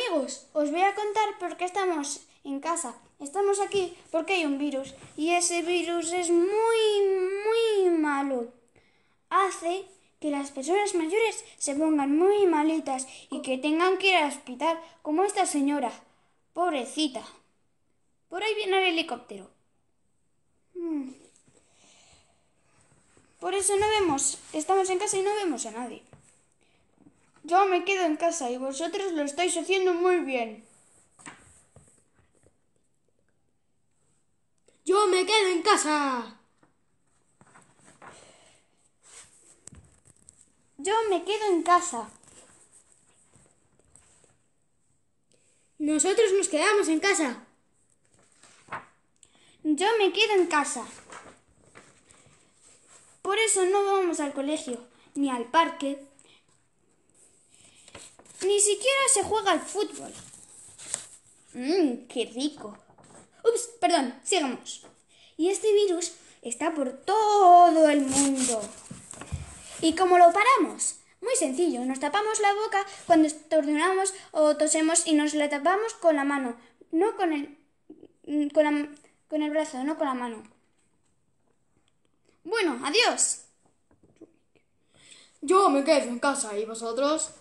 amigos, os voy a contar por qué estamos en casa. Estamos aquí porque hay un virus y ese virus es muy, muy malo. Hace que las personas mayores se pongan muy malitas y que tengan que ir al hospital, como esta señora. Pobrecita. Por ahí viene el helicóptero. Mm. Por eso no vemos, estamos en casa y no vemos a nadie. Yo me quedo en casa y vosotros lo estáis haciendo muy bien. Yo me quedo en casa. Yo me quedo en casa. Nosotros nos quedamos en casa. Yo me quedo en casa. Por eso no vamos al colegio, ni al parque, ni siquiera se juega al fútbol. Mmm, qué rico. Ups, perdón, sigamos. Y este virus está por todo el mundo. ¿Y cómo lo paramos? Muy sencillo, nos tapamos la boca cuando estornudamos o tosemos y nos la tapamos con la mano, no con el, mm, con, con el brazo, no con la mano. Bueno, adiós. Yo me quedo en casa, ¿y vosotros?